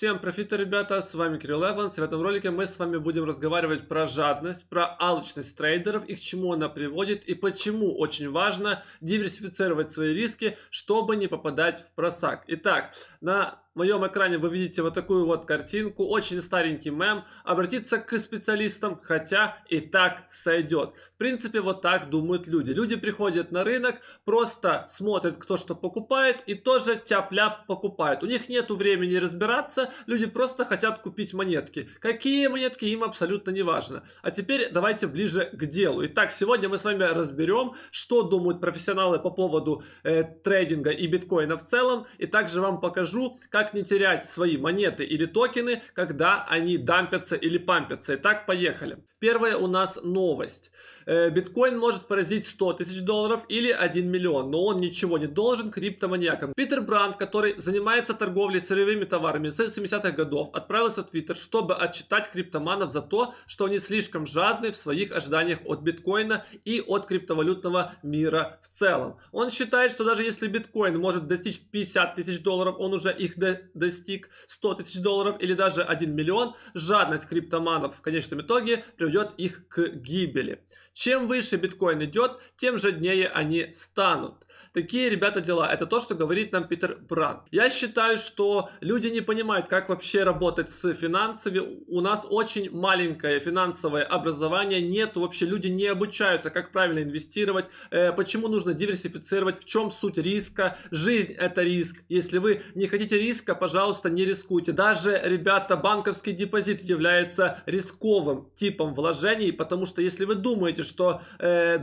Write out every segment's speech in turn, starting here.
Всем профита, ребята, с вами Кирилл Эванс. В этом ролике мы с вами будем разговаривать про жадность, про алчность трейдеров и к чему она приводит и почему очень важно диверсифицировать свои риски, чтобы не попадать в просак. Итак, на моем экране вы видите вот такую вот картинку, очень старенький мем, обратиться к специалистам, хотя и так сойдет. В принципе, вот так думают люди. Люди приходят на рынок, просто смотрят, кто что покупает, и тоже тяп-ляп покупают. У них нет времени разбираться, люди просто хотят купить монетки. Какие монетки, им абсолютно не важно. А теперь давайте ближе к делу. Итак, сегодня мы с вами разберем, что думают профессионалы по поводу э, трейдинга и биткоина в целом, и также вам покажу, как не терять свои монеты или токены, когда они дампятся или пампятся. Итак, поехали. Первая у нас новость. Э, биткоин может поразить 100 тысяч долларов или 1 миллион, но он ничего не должен криптоманьякам. Питер Бранд, который занимается торговлей сырьевыми товарами с 70-х годов, отправился в Твиттер, чтобы отчитать криптоманов за то, что они слишком жадны в своих ожиданиях от биткоина и от криптовалютного мира в целом. Он считает, что даже если биткоин может достичь 50 тысяч долларов, он уже их до достиг 100 тысяч долларов или даже 1 миллион, жадность криптоманов в конечном итоге приведет приведет их к гибели. Чем выше биткоин идет, тем жаднее они станут такие, ребята, дела. Это то, что говорит нам Питер Бран. Я считаю, что люди не понимают, как вообще работать с финансами. У нас очень маленькое финансовое образование. Нет, вообще люди не обучаются, как правильно инвестировать, э, почему нужно диверсифицировать, в чем суть риска. Жизнь это риск. Если вы не хотите риска, пожалуйста, не рискуйте. Даже, ребята, банковский депозит является рисковым типом вложений, потому что если вы думаете, что 2%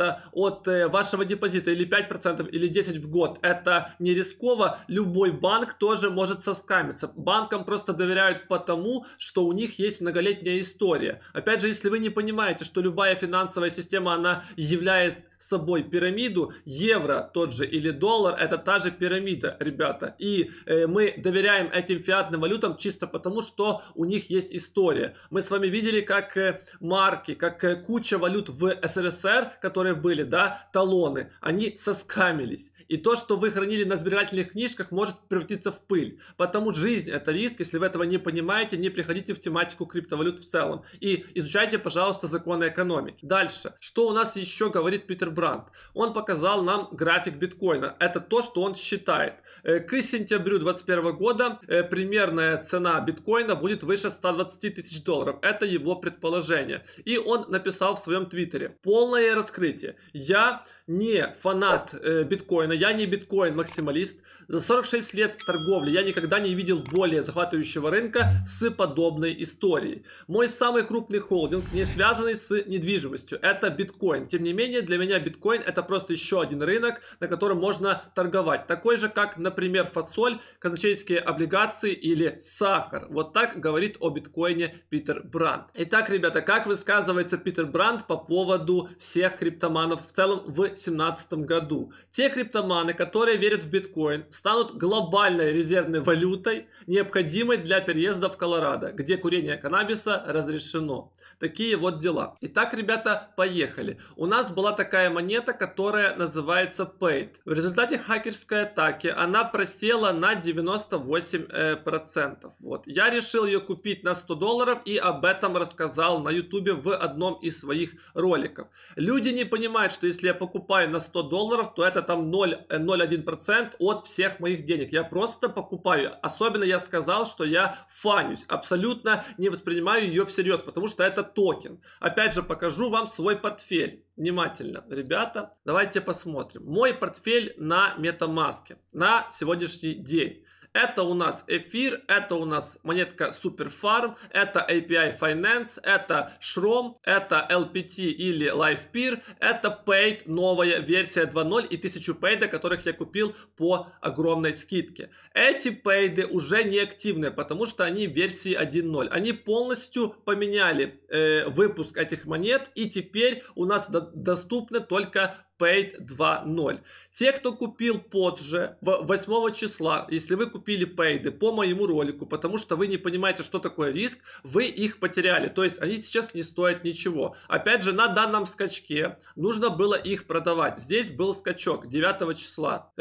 э, от э, вашего депозита или 5 5% или 10% в год, это не рисково, любой банк тоже может соскамиться. Банкам просто доверяют потому, что у них есть многолетняя история. Опять же, если вы не понимаете, что любая финансовая система, она является собой пирамиду. Евро тот же или доллар – это та же пирамида, ребята. И э, мы доверяем этим фиатным валютам чисто потому, что у них есть история. Мы с вами видели, как э, марки, как э, куча валют в СРСР, которые были, да, талоны, они соскамились. И то, что вы хранили на сберегательных книжках, может превратиться в пыль. Потому жизнь – это риск. Если вы этого не понимаете, не приходите в тематику криптовалют в целом. И изучайте, пожалуйста, законы экономики. Дальше. Что у нас еще говорит Питер Бранд. Он показал нам график биткоина. Это то, что он считает. Э, к сентябрю 2021 года э, примерная цена биткоина будет выше 120 тысяч долларов. Это его предположение. И он написал в своем твиттере. Полное раскрытие. Я не фанат э, биткоина, я не биткоин-максималист. За 46 лет торговли я никогда не видел более захватывающего рынка с подобной историей. Мой самый крупный холдинг не связанный с недвижимостью. Это биткоин. Тем не менее, для меня меня биткоин это просто еще один рынок, на котором можно торговать. Такой же, как, например, фасоль, казначейские облигации или сахар. Вот так говорит о биткоине Питер Бранд. Итак, ребята, как высказывается Питер Бранд по поводу всех криптоманов в целом в 2017 году? Те криптоманы, которые верят в биткоин, станут глобальной резервной валютой, необходимой для переезда в Колорадо, где курение каннабиса разрешено. Такие вот дела. Итак, ребята, поехали. У нас была такая такая монета, которая называется Paid. В результате хакерской атаки она просела на 98%. Э, вот. Я решил ее купить на 100 долларов и об этом рассказал на ютубе в одном из своих роликов. Люди не понимают, что если я покупаю на 100 долларов, то это там 0,01% э, от всех моих денег. Я просто покупаю. Особенно я сказал, что я фанюсь. Абсолютно не воспринимаю ее всерьез, потому что это токен. Опять же покажу вам свой портфель внимательно, ребята. Давайте посмотрим. Мой портфель на MetaMask на сегодняшний день. Это у нас эфир, это у нас монетка Superfarm, это API Finance, это Shrom, это LPT или LivePeer, это Paid, новая версия 2.0 и 1000 пейда, которых я купил по огромной скидке. Эти пейды уже не активны, потому что они версии 1.0. Они полностью поменяли э, выпуск этих монет и теперь у нас доступны только Paid 2.0. Те, кто купил позже, 8 числа, если вы купили пейды по моему ролику, потому что вы не понимаете, что такое риск, вы их потеряли. То есть они сейчас не стоят ничего. Опять же, на данном скачке нужно было их продавать. Здесь был скачок 9 числа. 8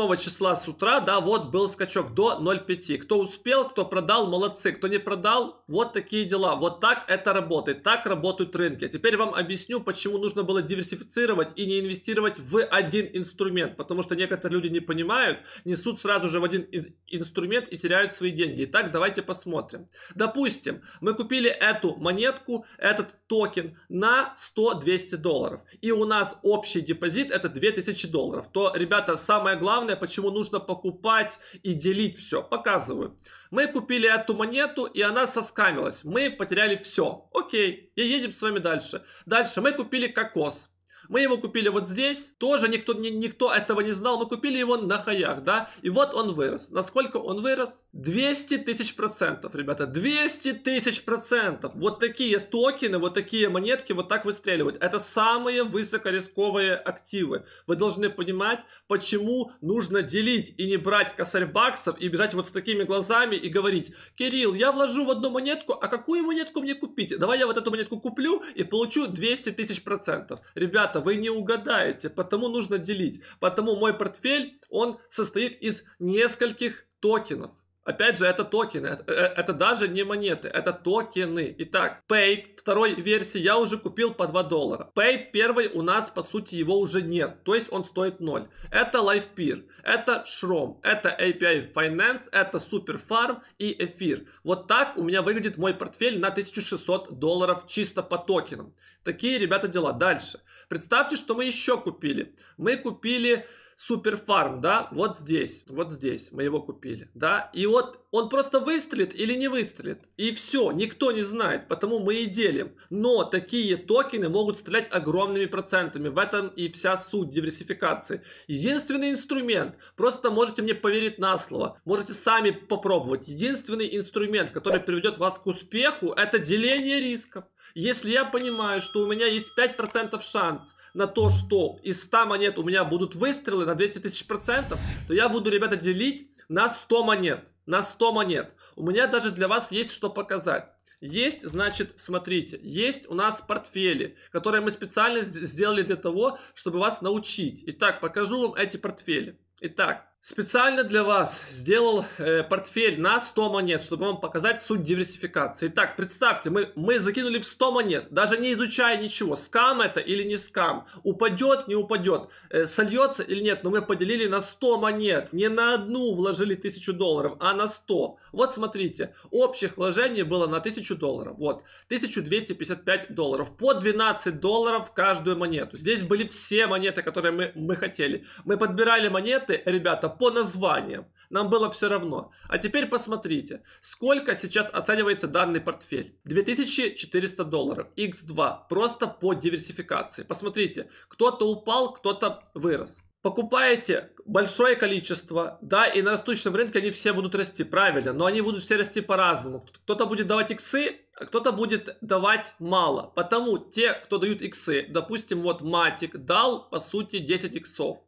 э, числа с утра, да, вот был скачок до 0,5. Кто успел, кто продал, молодцы. Кто не продал, вот такие дела. Вот так это работает. Так работают рынки. Теперь вам объясню, почему нужно было диверсифицировать и не инвестировать в один инструмент инструмент, потому что некоторые люди не понимают, несут сразу же в один инструмент и теряют свои деньги. Итак, давайте посмотрим. Допустим, мы купили эту монетку, этот токен на 100-200 долларов, и у нас общий депозит это 2000 долларов, то, ребята, самое главное, почему нужно покупать и делить все, показываю. Мы купили эту монету, и она соскамилась. Мы потеряли все. Окей, и едем с вами дальше. Дальше мы купили кокос. Мы его купили вот здесь, тоже никто, ни, никто этого не знал, мы купили его на хаях, да, и вот он вырос. Насколько он вырос? 200 тысяч процентов, ребята, 200 тысяч процентов. Вот такие токены, вот такие монетки вот так выстреливают. Это самые высокорисковые активы. Вы должны понимать, почему нужно делить и не брать косарь баксов и бежать вот с такими глазами и говорить, Кирилл, я вложу в одну монетку, а какую монетку мне купить? Давай я вот эту монетку куплю и получу 200 тысяч процентов. Ребята, ребята, вы не угадаете, потому нужно делить. Потому мой портфель, он состоит из нескольких токенов. Опять же, это токены, это, э, это даже не монеты, это токены. Итак, Pay второй версии я уже купил по 2 доллара. Pay первый у нас, по сути, его уже нет, то есть он стоит 0. Это LifePeer, это Shrom, это API Finance, это Superfarm и Эфир. Вот так у меня выглядит мой портфель на 1600 долларов чисто по токенам. Такие, ребята, дела. Дальше. Представьте, что мы еще купили. Мы купили Суперфарм, да, вот здесь, вот здесь мы его купили, да, и вот он просто выстрелит или не выстрелит, и все, никто не знает, потому мы и делим. Но такие токены могут стрелять огромными процентами, в этом и вся суть диверсификации. Единственный инструмент, просто можете мне поверить на слово, можете сами попробовать, единственный инструмент, который приведет вас к успеху, это деление рисков. Если я понимаю, что у меня есть 5% шанс на то, что из 100 монет у меня будут выстрелы на 200 тысяч процентов, то я буду, ребята, делить на 100 монет. На 100 монет. У меня даже для вас есть что показать. Есть, значит, смотрите, есть у нас портфели, которые мы специально сделали для того, чтобы вас научить. Итак, покажу вам эти портфели. Итак, Специально для вас сделал э, портфель на 100 монет, чтобы вам показать суть диверсификации. Итак, представьте, мы, мы закинули в 100 монет, даже не изучая ничего, скам это или не скам, упадет, не упадет, э, сольется или нет, но мы поделили на 100 монет, не на одну вложили 1000 долларов, а на 100. Вот смотрите, общих вложений было на 1000 долларов, вот, 1255 долларов, по 12 долларов каждую монету. Здесь были все монеты, которые мы, мы хотели. Мы подбирали монеты, ребята, по названиям. Нам было все равно. А теперь посмотрите, сколько сейчас оценивается данный портфель. 2400 долларов, x2, просто по диверсификации. Посмотрите, кто-то упал, кто-то вырос. Покупаете большое количество, да, и на растущем рынке они все будут расти, правильно, но они будут все расти по-разному. Кто-то будет давать иксы, а кто-то будет давать мало. Потому те, кто дают иксы, допустим, вот Матик дал, по сути, 10 иксов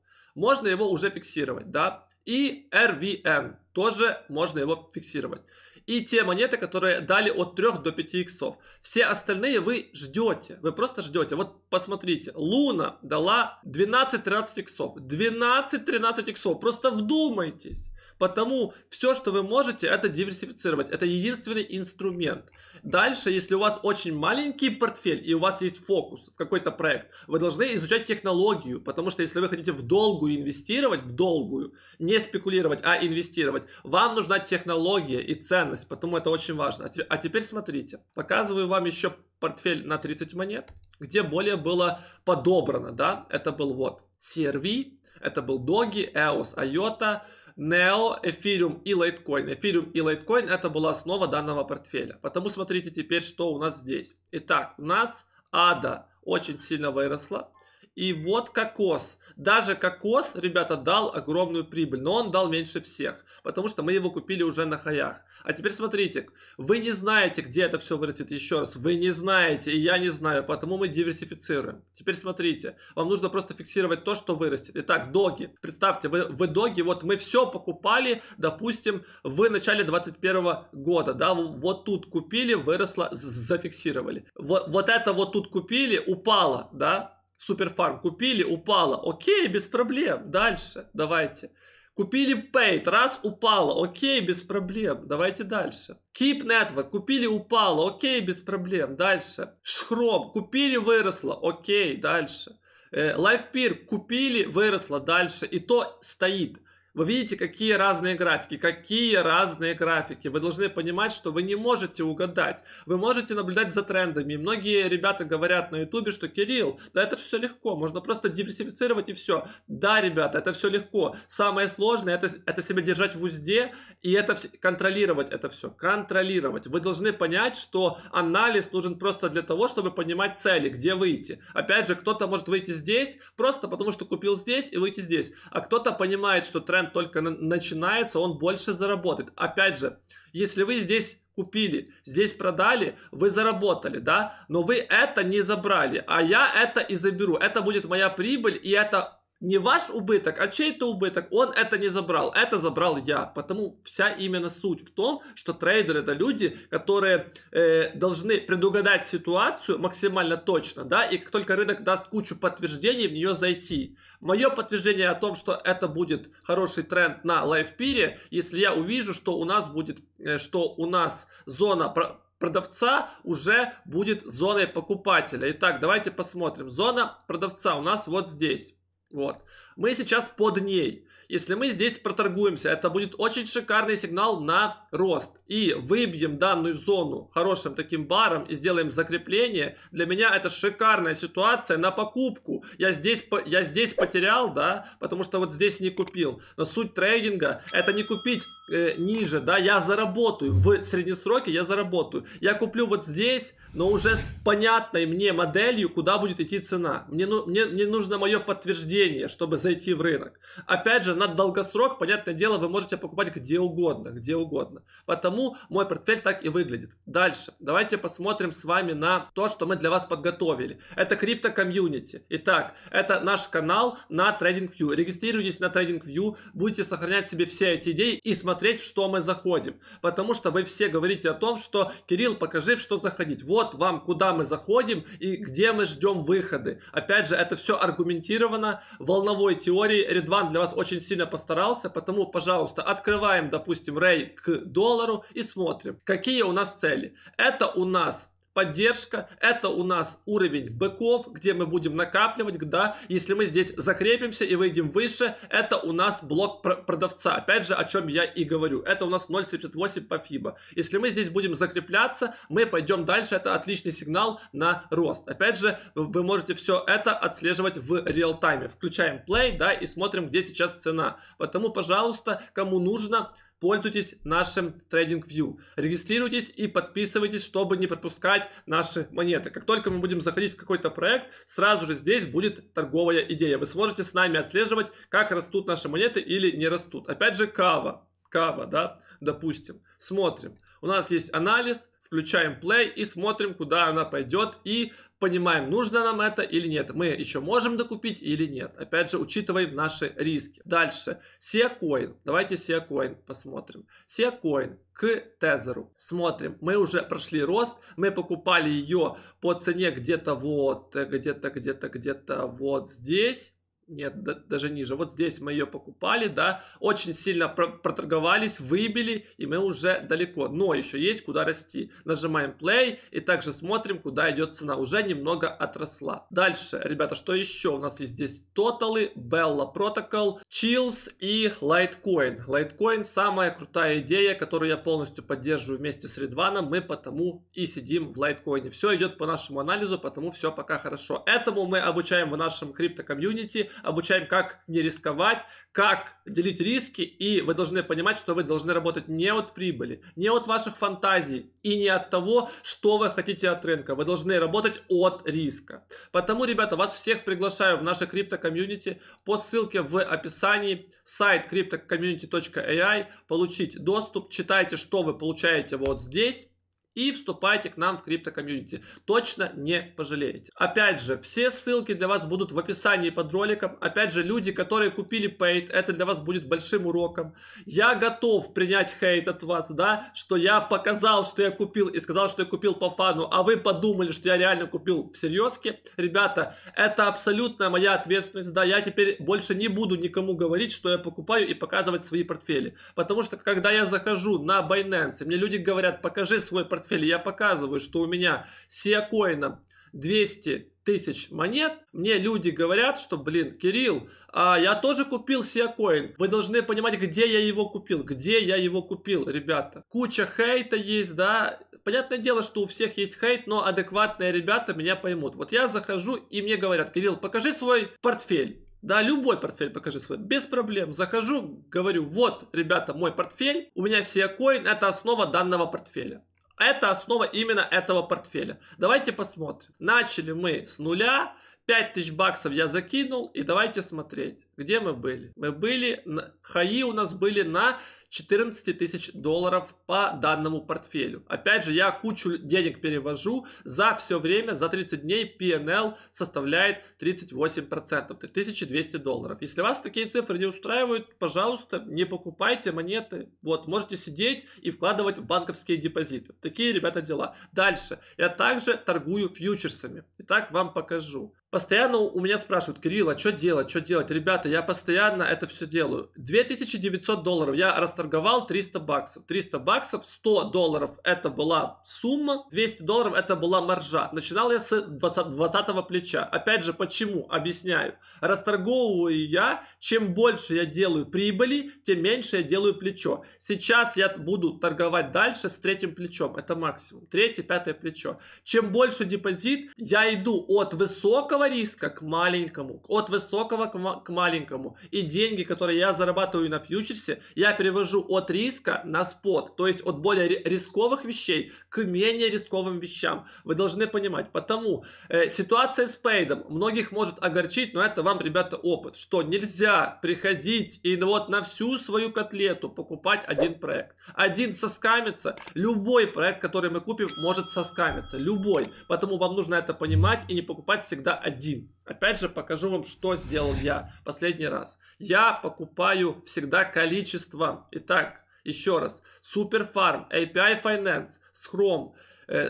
можно его уже фиксировать, да. И RVN, тоже можно его фиксировать. И те монеты, которые дали от 3 до 5 иксов. Все остальные вы ждете, вы просто ждете. Вот посмотрите, Луна дала 12-13 иксов, 12-13 иксов, просто вдумайтесь. Потому все, что вы можете, это диверсифицировать. Это единственный инструмент. Дальше, если у вас очень маленький портфель и у вас есть фокус в какой-то проект, вы должны изучать технологию, потому что если вы хотите в долгую инвестировать, в долгую, не спекулировать, а инвестировать, вам нужна технология и ценность, потому это очень важно. А, а теперь смотрите, показываю вам еще портфель на 30 монет, где более было подобрано, да, это был вот CRV, это был Доги, EOS, IOTA, NEO, Ethereum и Litecoin. Ethereum и Litecoin это была основа данного портфеля. Потому смотрите теперь, что у нас здесь. Итак, у нас ADA очень сильно выросла. И вот кокос. Даже кокос, ребята, дал огромную прибыль, но он дал меньше всех, потому что мы его купили уже на хаях. А теперь смотрите, вы не знаете, где это все вырастет еще раз. Вы не знаете, и я не знаю, потому мы диверсифицируем. Теперь смотрите, вам нужно просто фиксировать то, что вырастет. Итак, доги. Представьте, вы, вы доги, вот мы все покупали, допустим, в начале 21 года, да, вот тут купили, выросло, зафиксировали. Вот, вот это вот тут купили, упало, да, Суперфарм купили, упала, окей, без проблем, дальше, давайте. Купили Paid, раз, упало, окей, без проблем, давайте дальше. Keep Network, купили, упало, окей, без проблем, дальше. Шхром, купили, выросло, окей, дальше. Лайфпир, э, купили, выросло, дальше. И то стоит. Вы видите, какие разные графики, какие разные графики. Вы должны понимать, что вы не можете угадать. Вы можете наблюдать за трендами. многие ребята говорят на ютубе, что Кирилл, да это все легко, можно просто диверсифицировать и все. Да, ребята, это все легко. Самое сложное это, это себя держать в узде и это контролировать это все. Контролировать. Вы должны понять, что анализ нужен просто для того, чтобы понимать цели, где выйти. Опять же, кто-то может выйти здесь, просто потому что купил здесь и выйти здесь. А кто-то понимает, что тренд только начинается, он больше заработает. Опять же, если вы здесь купили, здесь продали, вы заработали, да, но вы это не забрали, а я это и заберу. Это будет моя прибыль, и это не ваш убыток, а чей-то убыток. Он это не забрал, это забрал я. Потому вся именно суть в том, что трейдеры это люди, которые э, должны предугадать ситуацию максимально точно, да, и как только рынок даст кучу подтверждений, в нее зайти. Мое подтверждение о том, что это будет хороший тренд на лайфпире, если я увижу, что у нас будет, э, что у нас зона продавца уже будет зоной покупателя. Итак, давайте посмотрим. Зона продавца у нас вот здесь. Вот. Мы сейчас под ней. Если мы здесь проторгуемся, это будет очень шикарный сигнал на рост. И выбьем данную зону хорошим таким баром и сделаем закрепление. Для меня это шикарная ситуация на покупку. Я здесь, я здесь потерял, да, потому что вот здесь не купил. Но суть трейдинга это не купить э, ниже, да, я заработаю. В среднесроке я заработаю. Я куплю вот здесь, но уже с понятной мне моделью, куда будет идти цена. Мне, ну, мне, мне нужно мое подтверждение, чтобы зайти в рынок. Опять же, на долгосрок, понятное дело, вы можете покупать где угодно, где угодно. Потому мой портфель так и выглядит. Дальше, давайте посмотрим с вами на то, что мы для вас подготовили. Это крипто комьюнити. Итак, это наш канал на TradingView. Регистрируйтесь на TradingView, будете сохранять себе все эти идеи и смотреть, в что мы заходим. Потому что вы все говорите о том, что Кирилл, покажи, в что заходить. Вот вам, куда мы заходим и где мы ждем выходы. Опять же, это все аргументировано волновой теорией. Редван для вас очень сильно постарался, потому, пожалуйста, открываем, допустим, рей к доллару и смотрим, какие у нас цели. Это у нас поддержка. Это у нас уровень быков, где мы будем накапливать, да, если мы здесь закрепимся и выйдем выше, это у нас блок продавца. Опять же, о чем я и говорю. Это у нас 0.78 по FIBA. Если мы здесь будем закрепляться, мы пойдем дальше. Это отличный сигнал на рост. Опять же, вы можете все это отслеживать в реал-тайме. Включаем play, да, и смотрим, где сейчас цена. Поэтому, пожалуйста, кому нужно, пользуйтесь нашим TradingView. Регистрируйтесь и подписывайтесь, чтобы не пропускать наши монеты. Как только мы будем заходить в какой-то проект, сразу же здесь будет торговая идея. Вы сможете с нами отслеживать, как растут наши монеты или не растут. Опять же, кава. Кава, да, допустим. Смотрим. У нас есть анализ, включаем play и смотрим, куда она пойдет и понимаем, нужно нам это или нет. Мы еще можем докупить или нет. Опять же, учитываем наши риски. Дальше. Сиакоин. Давайте Сиакоин посмотрим. Сиакоин к тезеру. Смотрим, мы уже прошли рост, мы покупали ее по цене где-то вот, э, где-то, где-то, где-то вот здесь нет, да, даже ниже. Вот здесь мы ее покупали, да, очень сильно про проторговались, выбили, и мы уже далеко. Но еще есть куда расти. Нажимаем play и также смотрим, куда идет цена. Уже немного отросла. Дальше, ребята, что еще? У нас есть здесь тоталы, Bella Protocol, Chills и Litecoin. Litecoin самая крутая идея, которую я полностью поддерживаю вместе с ридваном Мы потому и сидим в Litecoin. Все идет по нашему анализу, потому все пока хорошо. Этому мы обучаем в нашем крипто-комьюнити обучаем, как не рисковать, как делить риски, и вы должны понимать, что вы должны работать не от прибыли, не от ваших фантазий и не от того, что вы хотите от рынка. Вы должны работать от риска. Потому, ребята, вас всех приглашаю в наше крипто-комьюнити по ссылке в описании сайт cryptocommunity.ai, получить доступ, читайте, что вы получаете вот здесь, и вступайте к нам в крипто-комьюнити. Точно не пожалеете. Опять же, все ссылки для вас будут в описании под роликом. Опять же, люди, которые купили Paid, это для вас будет большим уроком. Я готов принять хейт от вас, да, что я показал, что я купил и сказал, что я купил по фану, а вы подумали, что я реально купил всерьез. Ребята, это абсолютно моя ответственность, да, я теперь больше не буду никому говорить, что я покупаю и показывать свои портфели. Потому что, когда я захожу на Binance, мне люди говорят, покажи свой портфель, портфель, я показываю, что у меня Сиакоина 200 тысяч монет, мне люди говорят, что, блин, Кирилл, а я тоже купил Сиакоин. Вы должны понимать, где я его купил, где я его купил, ребята. Куча хейта есть, да. Понятное дело, что у всех есть хейт, но адекватные ребята меня поймут. Вот я захожу, и мне говорят, Кирилл, покажи свой портфель. Да, любой портфель покажи свой, без проблем. Захожу, говорю, вот, ребята, мой портфель, у меня Сиакоин, это основа данного портфеля. Это основа именно этого портфеля. Давайте посмотрим. Начали мы с нуля. 5000 баксов я закинул. И давайте смотреть, где мы были. Мы были, на... хаи у нас были на 14 тысяч долларов по данному портфелю. Опять же, я кучу денег перевожу за все время, за 30 дней PNL составляет 38%, 3200 долларов. Если вас такие цифры не устраивают, пожалуйста, не покупайте монеты. Вот, можете сидеть и вкладывать в банковские депозиты. Такие, ребята, дела. Дальше. Я также торгую фьючерсами. Итак, вам покажу. Постоянно у меня спрашивают, Кирилл, а что делать, что делать? Ребята, я постоянно это все делаю. 2900 долларов я расторговал 300 баксов. 300 баксов, 100 долларов это была сумма, 200 долларов это была маржа. Начинал я с 20, 20 плеча. Опять же, почему? Объясняю. Расторговываю я, чем больше я делаю прибыли, тем меньше я делаю плечо. Сейчас я буду торговать дальше с третьим плечом, это максимум. Третье, пятое плечо. Чем больше депозит, я иду от высокого высокого риска к маленькому, от высокого к, к маленькому. И деньги, которые я зарабатываю на фьючерсе, я перевожу от риска на спот, то есть от более рисковых вещей к менее рисковым вещам. Вы должны понимать, потому э, ситуация с пейдом многих может огорчить, но это вам, ребята, опыт, что нельзя приходить и вот на всю свою котлету покупать один проект. Один соскамится, любой проект, который мы купим, может соскамиться, любой. Поэтому вам нужно это понимать и не покупать всегда один. Опять же, покажу вам, что сделал я последний раз. Я покупаю всегда количество. Итак, еще раз. Super Farm, API Finance, Chrome,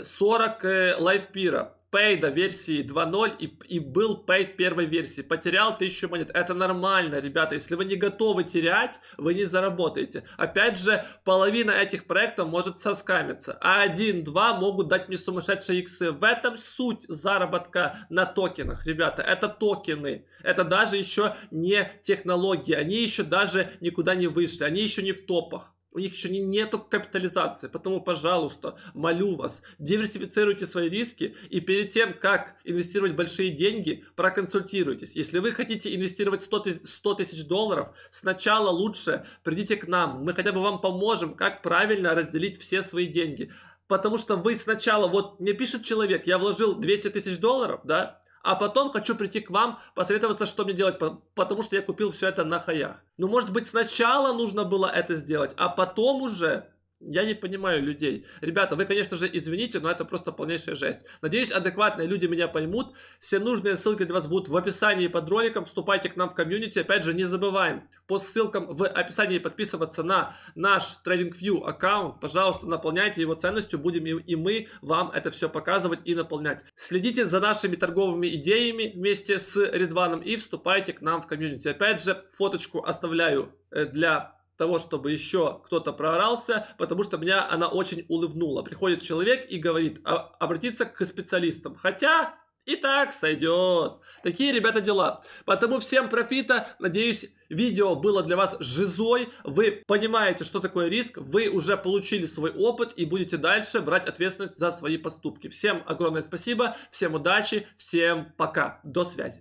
40 лайфпира, Pay до версии 2.0 и, и был Pay первой версии. Потерял тысячу монет. Это нормально, ребята. Если вы не готовы терять, вы не заработаете. Опять же, половина этих проектов может соскамиться. А 1-2 могут дать мне сумасшедшие иксы. В этом суть заработка на токенах, ребята. Это токены. Это даже еще не технологии. Они еще даже никуда не вышли. Они еще не в топах у них еще не, нету капитализации. Поэтому, пожалуйста, молю вас, диверсифицируйте свои риски и перед тем, как инвестировать большие деньги, проконсультируйтесь. Если вы хотите инвестировать 100 тысяч долларов, сначала лучше придите к нам. Мы хотя бы вам поможем, как правильно разделить все свои деньги. Потому что вы сначала, вот мне пишет человек, я вложил 200 тысяч долларов, да, а потом хочу прийти к вам, посоветоваться, что мне делать, потому что я купил все это на хаях. Ну, может быть, сначала нужно было это сделать, а потом уже я не понимаю людей. Ребята, вы, конечно же, извините, но это просто полнейшая жесть. Надеюсь, адекватные люди меня поймут. Все нужные ссылки для вас будут в описании под роликом. Вступайте к нам в комьюнити. Опять же, не забываем по ссылкам в описании подписываться на наш TradingView аккаунт. Пожалуйста, наполняйте его ценностью. Будем и мы вам это все показывать и наполнять. Следите за нашими торговыми идеями вместе с Редваном и вступайте к нам в комьюнити. Опять же, фоточку оставляю э, для того, чтобы еще кто-то проорался, потому что меня она очень улыбнула. Приходит человек и говорит, «А, обратиться к специалистам. Хотя и так сойдет. Такие, ребята, дела. Поэтому всем профита. Надеюсь, видео было для вас жизой. Вы понимаете, что такое риск. Вы уже получили свой опыт и будете дальше брать ответственность за свои поступки. Всем огромное спасибо. Всем удачи. Всем пока. До связи.